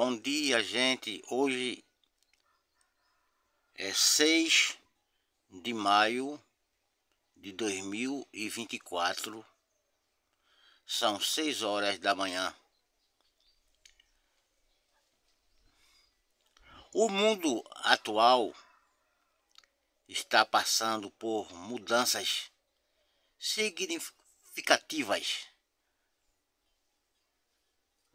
Bom dia, gente. Hoje é 6 de maio de 2024. São 6 horas da manhã. O mundo atual está passando por mudanças significativas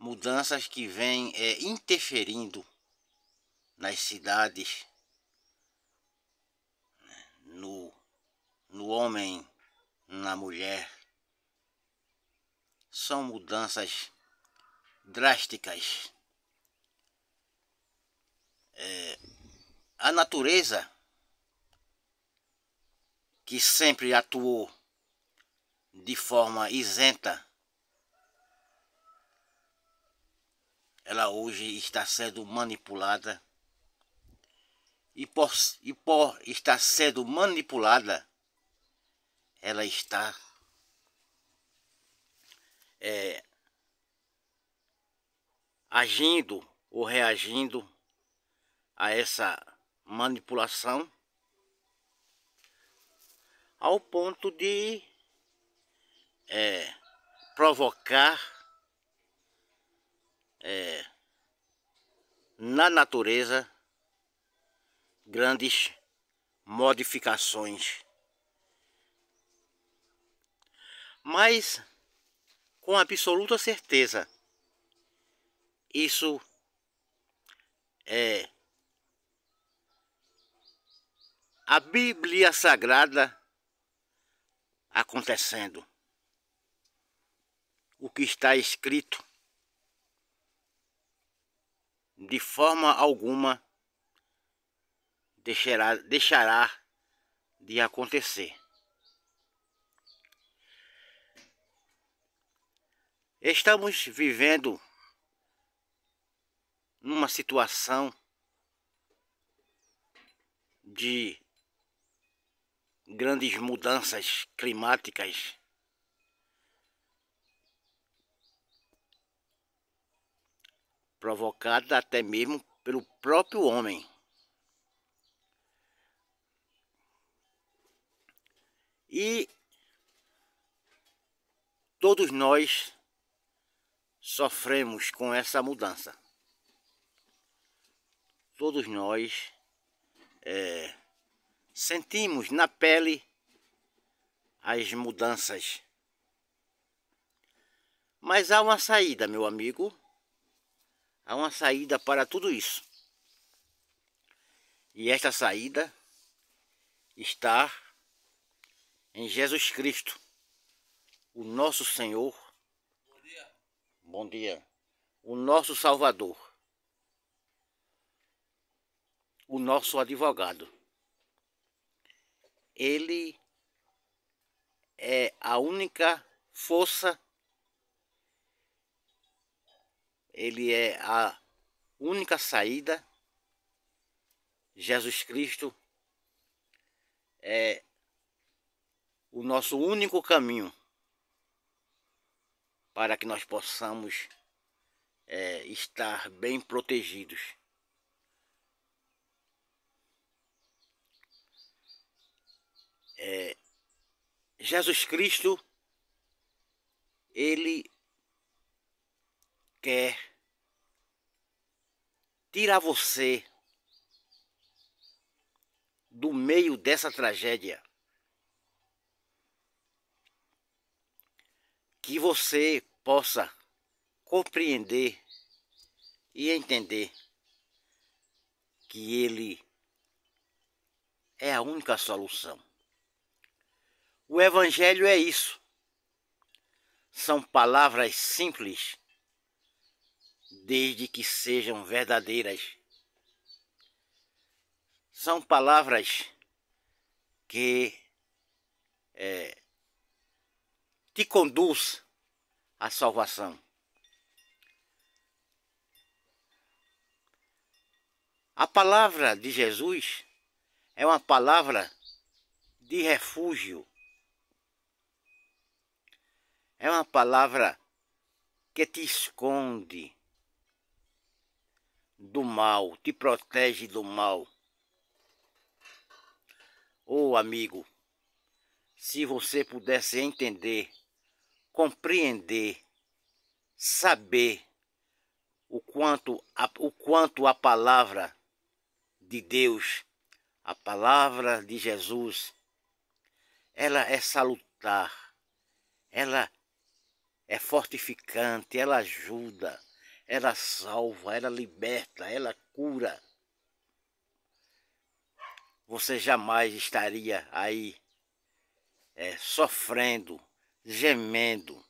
mudanças que vêm é, interferindo nas cidades, né, no, no homem, na mulher. São mudanças drásticas. É, a natureza, que sempre atuou de forma isenta ela hoje está sendo manipulada e por, e por estar sendo manipulada, ela está é, agindo ou reagindo a essa manipulação ao ponto de é, provocar é, na natureza grandes modificações. Mas, com absoluta certeza, isso é a Bíblia Sagrada acontecendo. O que está escrito de forma alguma deixará, deixará de acontecer. Estamos vivendo numa situação de grandes mudanças climáticas provocada até mesmo pelo próprio homem. E todos nós sofremos com essa mudança. Todos nós é, sentimos na pele as mudanças. Mas há uma saída, meu amigo há uma saída para tudo isso. E esta saída está em Jesus Cristo, o nosso Senhor. Bom dia. Bom dia. O nosso Salvador. O nosso advogado. Ele é a única força ele é a única saída. Jesus Cristo é o nosso único caminho para que nós possamos é, estar bem protegidos. É, Jesus Cristo, ele quer tirar você do meio dessa tragédia. Que você possa compreender e entender que ele é a única solução. O Evangelho é isso. São palavras simples desde que sejam verdadeiras. São palavras que é, te conduz à salvação. A palavra de Jesus é uma palavra de refúgio. É uma palavra que te esconde do mal, te protege do mal. Ô oh, amigo, se você pudesse entender, compreender, saber o quanto a, o quanto a palavra de Deus, a palavra de Jesus, ela é salutar, ela é fortificante, ela ajuda ela salva, ela liberta, ela cura. Você jamais estaria aí é, sofrendo, gemendo,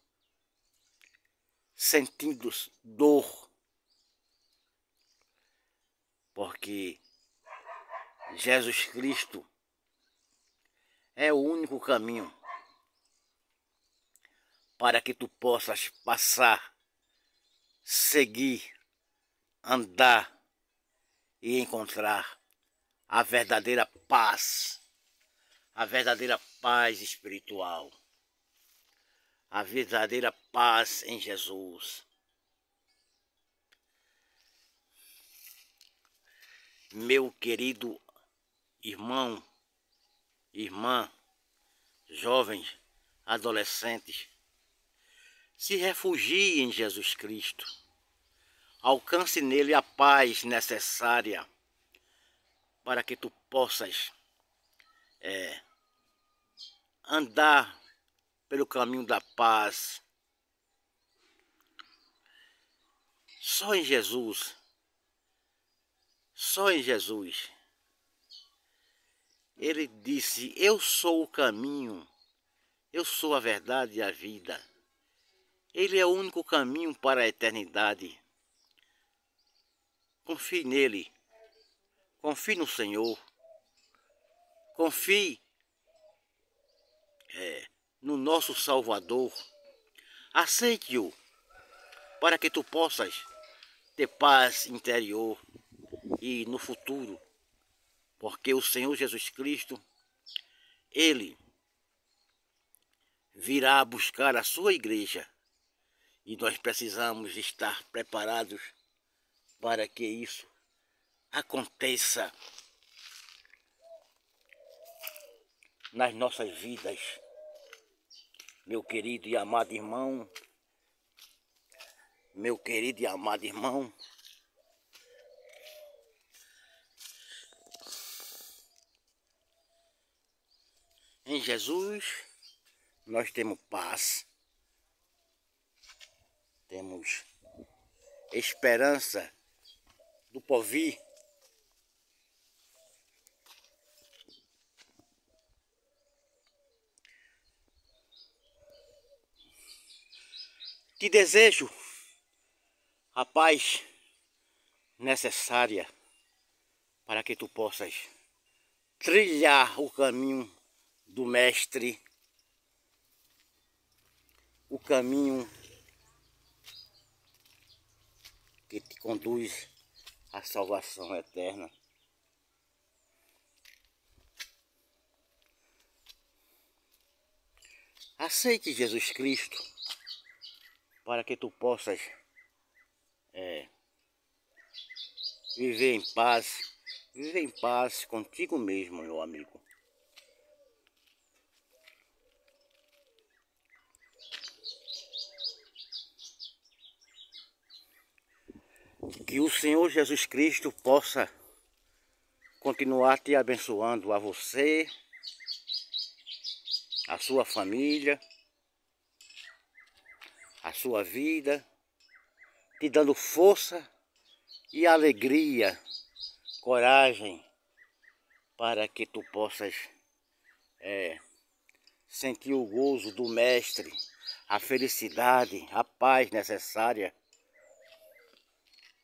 sentindo dor, porque Jesus Cristo é o único caminho para que tu possas passar seguir, andar e encontrar a verdadeira paz, a verdadeira paz espiritual, a verdadeira paz em Jesus. Meu querido irmão, irmã, jovens, adolescentes, se refugie em Jesus Cristo. Alcance nele a paz necessária para que tu possas é, andar pelo caminho da paz. Só em Jesus, só em Jesus. Ele disse: Eu sou o caminho, eu sou a verdade e a vida. Ele é o único caminho para a eternidade. Confie nele. Confie no Senhor. Confie é, no nosso Salvador. Aceite-o para que tu possas ter paz interior e no futuro. Porque o Senhor Jesus Cristo, Ele virá buscar a sua igreja e nós precisamos estar preparados para que isso aconteça nas nossas vidas. Meu querido e amado irmão, meu querido e amado irmão, em Jesus nós temos paz. Temos esperança do porvir. Te desejo a paz necessária para que tu possas trilhar o caminho do Mestre, o caminho que te conduz à salvação eterna. Aceite Jesus Cristo para que tu possas é, viver em paz, viver em paz contigo mesmo, meu amigo. Que o Senhor Jesus Cristo possa continuar te abençoando a você, a sua família, a sua vida, te dando força e alegria, coragem, para que tu possas é, sentir o gozo do Mestre, a felicidade, a paz necessária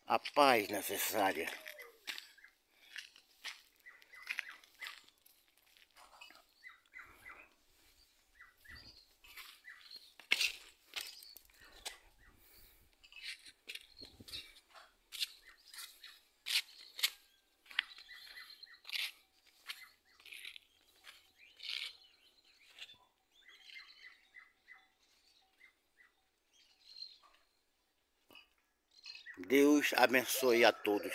a paz necessária Deus abençoe a todos.